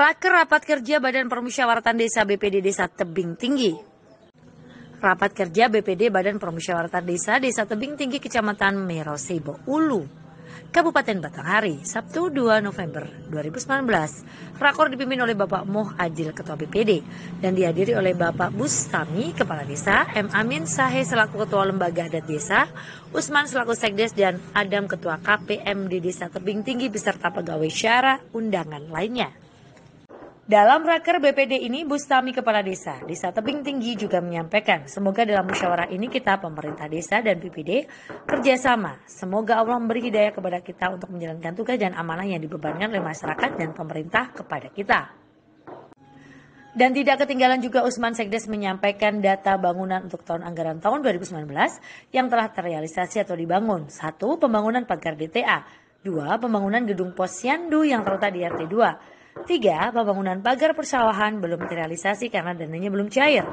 Raker Rapat Kerja Badan Permusyawaratan Desa BPD Desa Tebing Tinggi. Rapat kerja BPD Badan Permusyawaratan Desa Desa Tebing Tinggi Kecamatan Merosebo Ulu, Kabupaten Batanghari, Sabtu 2 November 2019. Rakor dipimpin oleh Bapak Moh Adil Ketua BPD dan dihadiri oleh Bapak Bustami Kepala Desa, M. Amin Sahe selaku Ketua Lembaga Adat Desa, Usman selaku Sekdes dan Adam Ketua KPM di Desa Tebing Tinggi beserta pegawai syara undangan lainnya. Dalam raker BPD ini, Bustami Kepala Desa, Desa Tebing Tinggi juga menyampaikan, semoga dalam musyawarah ini kita pemerintah desa dan BPD kerjasama. Semoga Allah memberi hidayah kepada kita untuk menjalankan tugas dan amanah yang dibebankan oleh masyarakat dan pemerintah kepada kita. Dan tidak ketinggalan juga Usman Sekdes menyampaikan data bangunan untuk tahun anggaran tahun 2019 yang telah terrealisasi atau dibangun. Satu, pembangunan pagar DTA. Dua, pembangunan gedung posyandu yang terletak di RT 2. Tiga, pembangunan pagar persawahan belum terrealisasi karena dananya belum cair.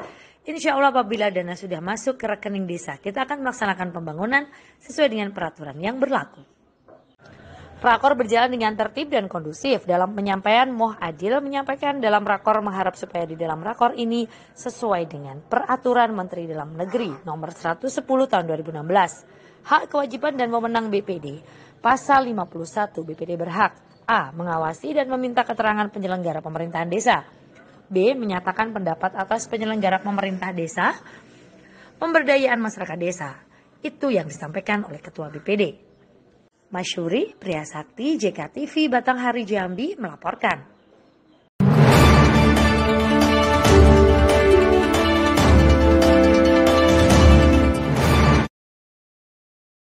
Insya Allah apabila dana sudah masuk ke rekening desa, kita akan melaksanakan pembangunan sesuai dengan peraturan yang berlaku. Rakor berjalan dengan tertib dan kondusif. Dalam penyampaian, Moh Adil menyampaikan dalam rakor mengharap supaya di dalam rakor ini sesuai dengan peraturan Menteri Dalam Negeri nomor 110 tahun 2016. Hak kewajiban dan wewenang BPD. Pasal 51 BPD berhak A. Mengawasi dan meminta keterangan penyelenggara pemerintahan desa. B. Menyatakan pendapat atas penyelenggara pemerintah desa. Pemberdayaan masyarakat desa. Itu yang disampaikan oleh Ketua BPD. Masyuri Priyasakti, JKTV Batanghari Jambi melaporkan.